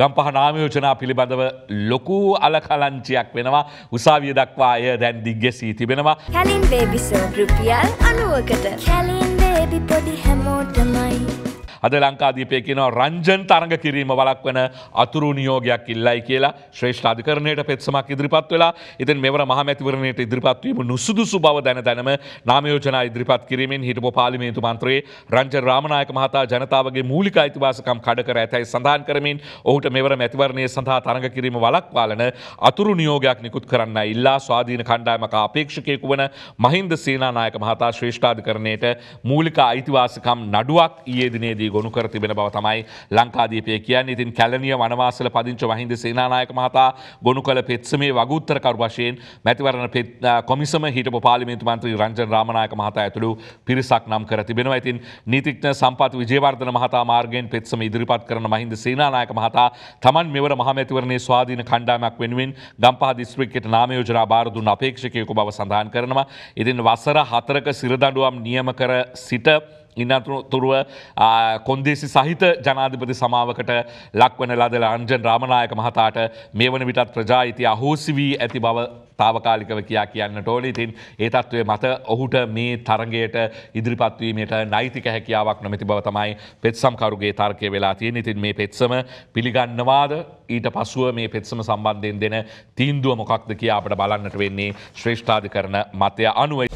ගම්පහ නාමයෝජනා පිළිබඳව ලොකු අලකලංචියක් වෙනවා උසාවිය දක්වාය දැන් දිග්ගෙසී තිබෙනවා කැලින් බේබිසෝ රුපියල් අනුවකට කැලින් බේබි පොඩි හැමෝටමයි. අද ලංකාදීපය කියනවා රංජන් තරග කිරීම වලක් වන අතුරු නියෝගයක් ඉල්ලයි කියලා ශ්‍රේෂ්ඨ අධිකරණයට පෙත්සමක් ඉදිරිපත් වෙලා ඉතින් මෙවර මහමැතිවරණයට ඉදිරිපත්වීම නුසුදුසු බව දැන දැනම නාමයෝජනා ඉදිරිපත් කිරීමෙන් හිටපු පාර්ලිමේන්තු මන්ත්‍රී රංජන් රාමනායක මහතා ජනතාවගේ මූලික අයිතිවාසිකම් කඩ කර ඇතැයි සඳහන් කරමින් ඔහුට මෙවර මැතිවරණය සඳහා තරග කිරීම වලක්වාලන අතුරු නියෝගයක් නිකුත් කරන්න ඉල්ලා ස්වාධීන කණ්ඩායමක අපේක්ෂකයෙකු වන මහින්ද සේනානායක මහතා ශ්‍රේෂ්ඨාධිකරණයට මූලික අයිතිවාසිකම් නඩුවක් ඊයේ දිනේදී ගොුණු කර තිබෙන බව තමයි ලංකාදීපය කියන්න ඉතින් කැලනිය වනවාසල පදිංච වහින්ද සේනානායක මහතා ගොුණු කළ පෙත්සමේ වගුත්තරකරු වශයෙන් මැතිවරණ කොමිසම හිට පාලිමිතු මන්ත්‍රී රංජන් රාමණයක මහතා ඇතුළු පිරිසක් නම් කර තිබෙනවා ඉතින් නීතික්න සම්පත් විජේවර්ධන මහතා මාර්ගෙන් පෙත්සම ඉදිරිපත් කරන මහින්ද සේනානායක මහතා තමන් මෙවර මහමැතිවරණේ ස්වාධීන කණ්ඩාමක් වෙනුවෙන් ගම්පහ දිස්ත්‍රික්කයට නාමයෝජනා භාරදුන් අපේක්ෂකයකු බව සඳහන් කරනවා. ඉතින් වසර හතරක සිරදඩුවම් නියම කර සිට ඉන්නතුරු තුරුව කොන්දේසි සහිත ජනාධිපති සමාවකට ලක්වන ලදල අන්ජන් රාමණයක මහතාට මේ වන විටත් ප්‍රජායිති අහෝසි වී ඇති බව තාවකාලිකව කියා කියන්න ටෝලිතින් ඒ තත්ත්වය මත ඔහුට මේ තරගයට ඉදිරිපත්වීමට නයිතික හැකියාවක් නොමැති බව තමයි පෙත්සම්කරුගේ තර්කය වෙලා තියෙන ඉතින් මේ පෙත්සම පිළිගන්නවාද ඊට පසුව මේ පෙත්සම සම්බන්ධයෙන් දෙන තීන්දුව මොකක්ද කියා අපට බලන්නට වෙන්නේ ශ්‍රේෂ්ඨාධි කරන මතය අනුවයි.